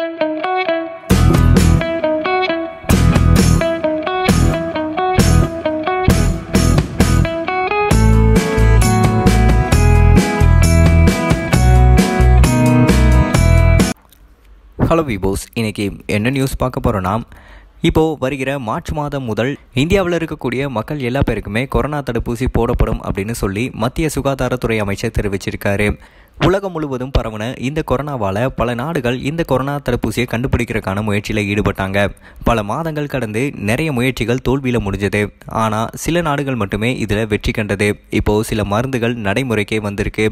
hello விபோஸ் இன்றைக்கி என்ன news பார்க்க போகிறோன்னா இப்போது வருகிற மார்ச் மாதம் முதல் இந்தியாவில் இருக்கக்கூடிய மக்கள் எல்லா பேருக்குமே கொரோனா தடுப்பூசி போடப்படும் அப்படின்னு சொல்லி மத்திய சுகாதாரத்துறை அமைச்சர் தெரிவிச்சிருக்காரு உலகம் முழுவதும் பரவுன இந்த கொரோனாவால் பல நாடுகள் இந்த கொரோனா தடுப்பூசியை கண்டுபிடிக்கிறதுக்கான முயற்சியில் ஈடுபட்டாங்க பல மாதங்கள் கடந்து நிறைய முயற்சிகள் தோல்வியில் முடிஞ்சது ஆனால் சில நாடுகள் மட்டுமே இதில் வெற்றி கண்டது இப்போது சில மருந்துகள் நடைமுறைக்கே வந்திருக்கு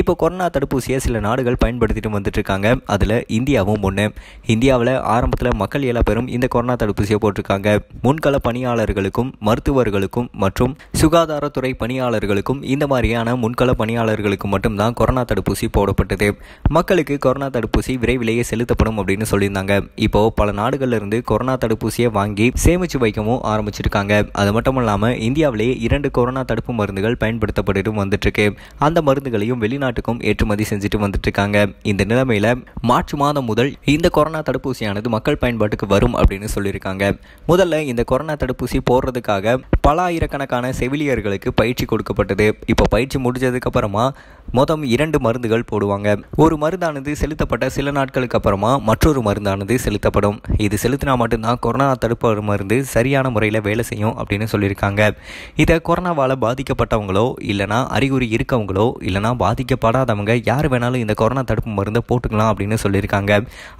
இப்போ கொரோனா தடுப்பூசியை சில நாடுகள் பயன்படுத்திட்டு வந்துட்டுருக்காங்க அதில் இந்தியாவும் ஒன்று இந்தியாவில் ஆரம்பத்தில் மக்கள் ஏழை பெரும் இந்த கொரோனா தடுப்பூசியை போட்டிருக்காங்க முன்கள பணியாளர்களுக்கும் மருத்துவர்களுக்கும் மற்றும் சுகாதாரத்துறை பணியாளர்களுக்கும் இந்த மாதிரியான முன்கள பணியாளர்களுக்கு மட்டும்தான் கொரோனா தடுப்பூசி தடுப்பூசி போடப்பட்டது மக்களுக்கு கொரோனா தடுப்பூசி விரைவிலேயே செலுத்தப்படும் அப்படின்னு சொல்லியிருந்தாங்க இப்போ பல நாடுகள்ல இருந்து கொரோனா தடுப்பூசியை வாங்கி சேமிச்சு வைக்கவும் ஆரம்பிச்சிருக்காங்க அது மட்டும் இல்லாமல் இந்தியாவிலேயே இரண்டு கொரோனா தடுப்பு மருந்துகள் பயன்படுத்தப்பட்டு வந்துட்டு இருக்கு அந்த மருந்துகளையும் வெளிநாட்டுக்கும் ஏற்றுமதி செஞ்சுட்டு வந்துட்டு இருக்காங்க இந்த நிலைமையில மார்ச் மாதம் முதல் இந்த கொரோனா தடுப்பூசியானது மக்கள் பயன்பாட்டுக்கு வரும் அப்படின்னு சொல்லியிருக்காங்க முதல்ல இந்த கொரோனா தடுப்பூசி போடுறதுக்காக பல ஆயிரக்கணக்கான செவிலியர்களுக்கு பயிற்சி கொடுக்கப்பட்டது இப்போ பயிற்சி முடிஞ்சதுக்கு அப்புறமா மொத்தம் இரண்டு மருந்துகள் போடுவாங்க ஒரு மருந்தானது செலுத்தப்பட்ட சில நாட்களுக்கு அப்புறமா மற்றொரு மருந்தானது செலுத்தப்படும் இது செலுத்தினா மட்டும்தான் கொரோனா தடுப்பு மருந்து சரியான முறையில் வேலை செய்யும் அப்படின்னு சொல்லியிருக்காங்க இதை கொரோனாவால் பாதிக்கப்பட்டவங்களோ இல்லைனா அறிகுறி இருக்கவங்களோ இல்லைனா பாதிக்கப்படாதவங்க யார் வேணாலும் இந்த கொரோனா தடுப்பு மருந்தை போட்டுக்கலாம் அப்படின்னு சொல்லியிருக்காங்க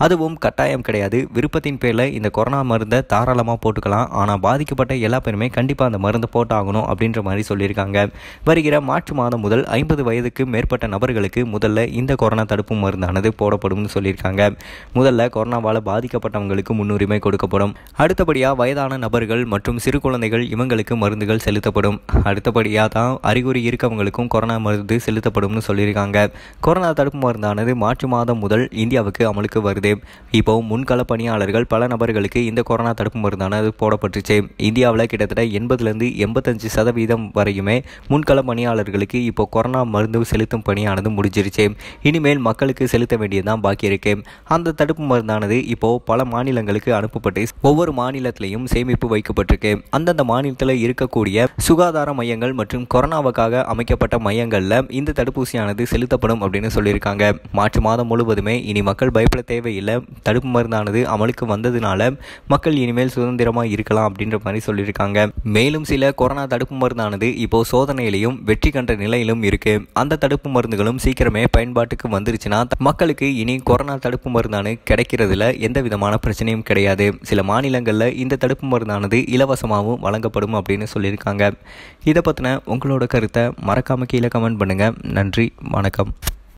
அதுவும் கட்டாயம் கிடையாது விருப்பத்தின் பேரில் இந்த கொரோனா மருந்தை தாராளமாக போட்டுக்கலாம் ஆனால் பாதிக்கப்பட்ட எல்லா பேருமே கண்டிப்பாக அந்த மருந்து போட்டாகணும் அப்படின்ற மாதிரி சொல்லியிருக்காங்க வருகிற மார்ச் மாதம் முதல் ஐம்பது வயதுக்கு மேல் மேற்பட்ட நபர்களுக்கு முதல்ல இந்த கொரோனா தடுப்பு மருந்தானது போடப்படும்னு சொல்லியிருக்காங்க முதல்ல கொரோனாவால் பாதிக்கப்பட்டவங்களுக்கு முன்னுரிமை கொடுக்கப்படும் அடுத்தபடியாக வயதான நபர்கள் மற்றும் சிறு குழந்தைகள் இவங்களுக்கு மருந்துகள் செலுத்தப்படும் அடுத்தபடியாக தான் அறிகுறி இருக்கவங்களுக்கும் கொரோனா மருந்து செலுத்தப்படும்னு சொல்லியிருக்காங்க கொரோனா தடுப்பு மருந்தானது மார்ச் மாதம் முதல் இந்தியாவுக்கு அமலுக்கு வருது இப்போ முன்கள பணியாளர்கள் பல நபர்களுக்கு இந்த கொரோனா தடுப்பு மருந்தானது போடப்பட்டுச்சு இந்தியாவில் கிட்டத்தட்ட எண்பதுலேருந்து எண்பத்தஞ்சு சதவீதம் வரையுமே முன்கள பணியாளர்களுக்கு இப்போ கொரோனா மருந்து செலுத்த செலுத்தும் பணியானது முடிஞ்சிருச்சு இனிமேல் மக்களுக்கு செலுத்த வேண்டியதுதான் பாக்கி இருக்கு அந்த தடுப்பு மருந்தானது இப்போ பல மாநிலங்களுக்கு அனுப்பப்பட்டு ஒவ்வொரு மாநிலத்திலையும் சேமிப்பு வைக்கப்பட்டிருக்கு அந்தந்த மாநிலத்தில் இருக்கக்கூடிய சுகாதார மையங்கள் மற்றும் கொரோனாவுக்காக அமைக்கப்பட்ட மையங்களில் இந்த தடுப்பூசியானது செலுத்தப்படும் அப்படின்னு சொல்லியிருக்காங்க மார்ச் மாதம் முழுவதுமே இனி மக்கள் பயப்பட தேவையில்லை தடுப்பு மருந்தானது அமலுக்கு வந்ததுனால மக்கள் இனிமேல் சுதந்திரமாக இருக்கலாம் அப்படின்ற மாதிரி சொல்லியிருக்காங்க மேலும் சில கொரோனா தடுப்பு மருந்தானது இப்போ சோதனையிலையும் வெற்றி கண்ட நிலையிலும் இருக்கு அந்த தடுப்பு தடுப்பு மருந்துகளும் சீக்கிரமே பயன்பாட்டுக்கு வந்துருச்சுன்னா மக்களுக்கு இனி கொரோனா தடுப்பு மருந்தானு கிடைக்கிறதுல எந்த விதமான பிரச்சனையும் கிடையாது சில மாநிலங்களில் இந்த தடுப்பு மருந்தானது இலவசமாகவும் வழங்கப்படும் அப்படின்னு சொல்லியிருக்காங்க இதை பற்றின உங்களோட கருத்தை மறக்காமல் கீழே கமெண்ட் பண்ணுங்கள் நன்றி வணக்கம்